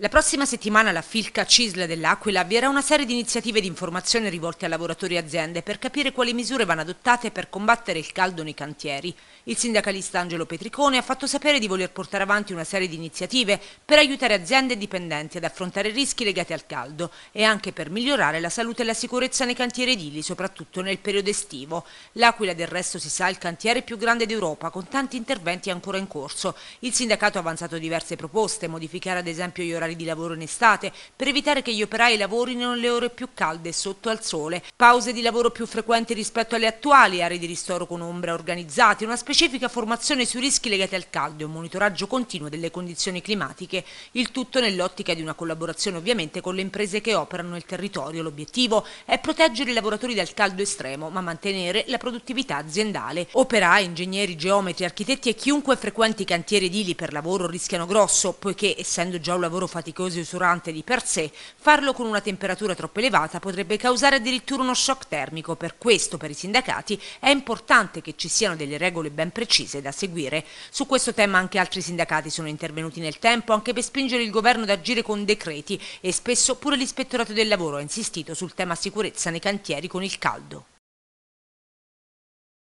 La prossima settimana alla Filca Cisle dell'Aquila avvierà una serie di iniziative di informazione rivolte a lavoratori e aziende per capire quali misure vanno adottate per combattere il caldo nei cantieri. Il sindacalista Angelo Petricone ha fatto sapere di voler portare avanti una serie di iniziative per aiutare aziende e dipendenti ad affrontare rischi legati al caldo e anche per migliorare la salute e la sicurezza nei cantieri edili, soprattutto nel periodo estivo. L'Aquila del resto si sa è il cantiere più grande d'Europa, con tanti interventi ancora in corso. Il sindacato ha avanzato diverse proposte, modificare ad esempio gli orari orari di lavoro in estate per evitare che gli operai lavorino nelle ore più calde sotto al sole, pause di lavoro più frequenti rispetto alle attuali, aree di ristoro con ombra organizzate, una specifica formazione sui rischi legati al caldo e un monitoraggio continuo delle condizioni climatiche, il tutto nell'ottica di una collaborazione ovviamente con le imprese che operano nel territorio. L'obiettivo è proteggere i lavoratori dal caldo estremo ma mantenere la produttività aziendale. Operai, ingegneri, geometri, architetti e chiunque frequenti i cantieri edili per lavoro rischiano grosso, poiché essendo già un lavoro fatto faticoso e usurante di per sé, farlo con una temperatura troppo elevata potrebbe causare addirittura uno shock termico. Per questo, per i sindacati, è importante che ci siano delle regole ben precise da seguire. Su questo tema anche altri sindacati sono intervenuti nel tempo, anche per spingere il governo ad agire con decreti e spesso pure l'ispettorato del lavoro ha insistito sul tema sicurezza nei cantieri con il caldo.